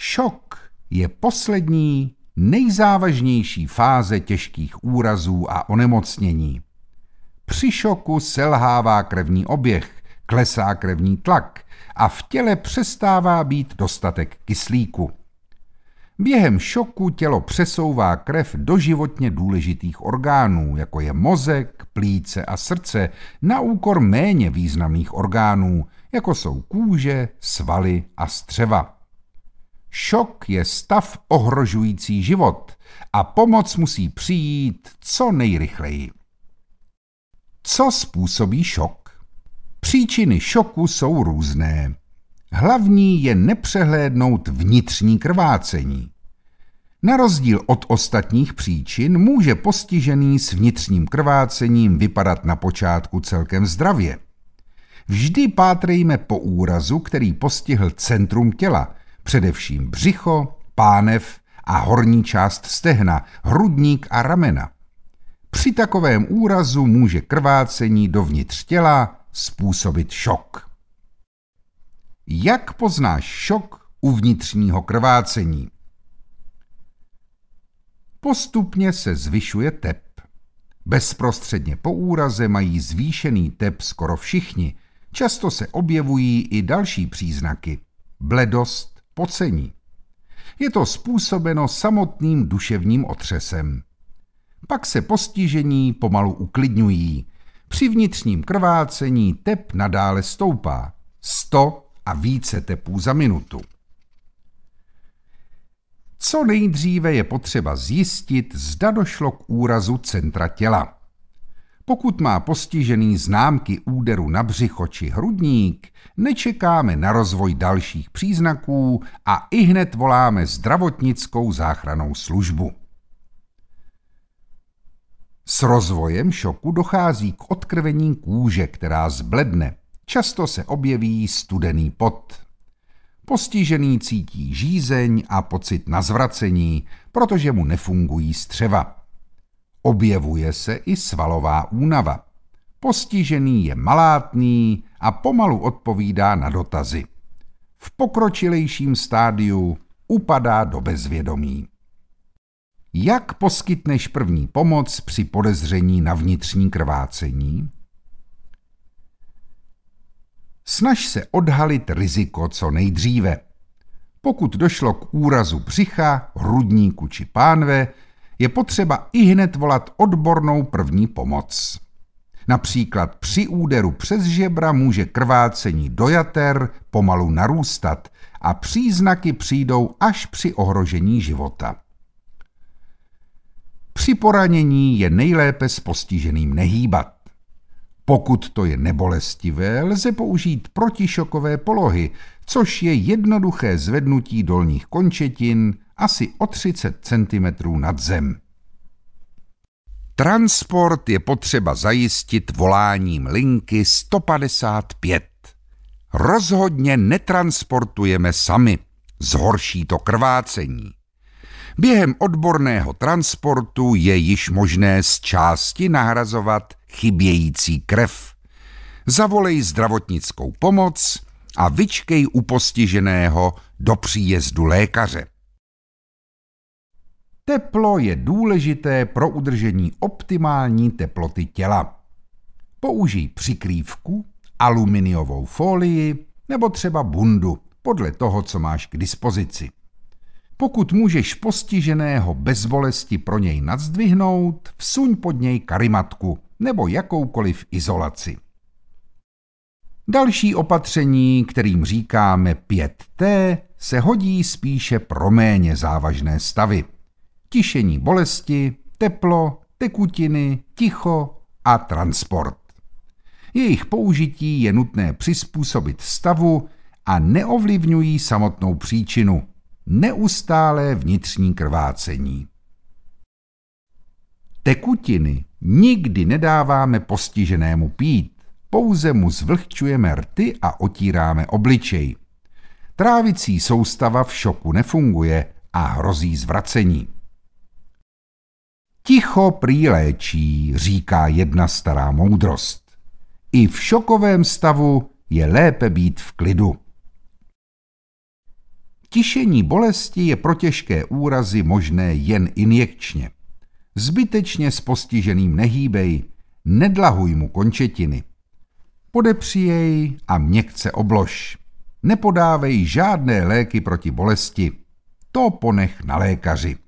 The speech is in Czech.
Šok je poslední, nejzávažnější fáze těžkých úrazů a onemocnění. Při šoku selhává krevní oběh, klesá krevní tlak a v těle přestává být dostatek kyslíku. Během šoku tělo přesouvá krev do životně důležitých orgánů, jako je mozek, plíce a srdce, na úkor méně významných orgánů, jako jsou kůže, svaly a střeva. Šok je stav ohrožující život a pomoc musí přijít co nejrychleji. Co způsobí šok? Příčiny šoku jsou různé. Hlavní je nepřehlédnout vnitřní krvácení. Na rozdíl od ostatních příčin může postižený s vnitřním krvácením vypadat na počátku celkem zdravě. Vždy pátrejme po úrazu, který postihl centrum těla, především břicho, pánev a horní část stehna, hrudník a ramena. Při takovém úrazu může krvácení dovnitř těla způsobit šok. Jak poznáš šok u vnitřního krvácení? Postupně se zvyšuje tep. Bezprostředně po úraze mají zvýšený tep skoro všichni. Často se objevují i další příznaky. Bledost, pocení. Je to způsobeno samotným duševním otřesem. Pak se postižení pomalu uklidňují. Při vnitřním krvácení tep nadále stoupá. 100 a více tepů za minutu. Co nejdříve je potřeba zjistit, zda došlo k úrazu centra těla. Pokud má postižený známky úderu na břicho či hrudník, nečekáme na rozvoj dalších příznaků a i hned voláme zdravotnickou záchranou službu. S rozvojem šoku dochází k odkrvení kůže, která zbledne. Často se objeví studený pot. Postižený cítí žízeň a pocit nazvracení, protože mu nefungují střeva. Objevuje se i svalová únava. Postižený je malátný a pomalu odpovídá na dotazy. V pokročilejším stádiu upadá do bezvědomí. Jak poskytneš první pomoc při podezření na vnitřní krvácení? Snaž se odhalit riziko co nejdříve. Pokud došlo k úrazu břicha, hrudníku či pánve, je potřeba i hned volat odbornou první pomoc. Například při úderu přes žebra může krvácení do jater pomalu narůstat a příznaky přijdou až při ohrožení života. Při poranění je nejlépe s postiženým nehýbat. Pokud to je nebolestivé, lze použít protišokové polohy, což je jednoduché zvednutí dolních končetin asi o 30 cm nad zem. Transport je potřeba zajistit voláním linky 155. Rozhodně netransportujeme sami, zhorší to krvácení. Během odborného transportu je již možné z části nahrazovat chybějící krev. Zavolej zdravotnickou pomoc a vyčkej u postiženého do příjezdu lékaře. Teplo je důležité pro udržení optimální teploty těla. Použij přikrývku, aluminiovou folii nebo třeba bundu, podle toho, co máš k dispozici. Pokud můžeš postiženého bez bolesti pro něj nadzdvihnout, vsuň pod něj karimatku nebo jakoukoliv izolaci. Další opatření, kterým říkáme 5T, se hodí spíše pro méně závažné stavy. Tišení bolesti, teplo, tekutiny, ticho a transport. Jejich použití je nutné přizpůsobit stavu a neovlivňují samotnou příčinu – neustálé vnitřní krvácení. Tekutiny nikdy nedáváme postiženému pít pouze mu zvlhčujeme rty a otíráme obličej. Trávicí soustava v šoku nefunguje a hrozí zvracení. Ticho prýléčí, říká jedna stará moudrost. I v šokovém stavu je lépe být v klidu. Tišení bolesti je pro těžké úrazy možné jen injekčně. Zbytečně s postiženým nehýbej, nedlahuj mu končetiny. Podepři jej a měkce oblož. Nepodávej žádné léky proti bolesti. To ponech na lékaři.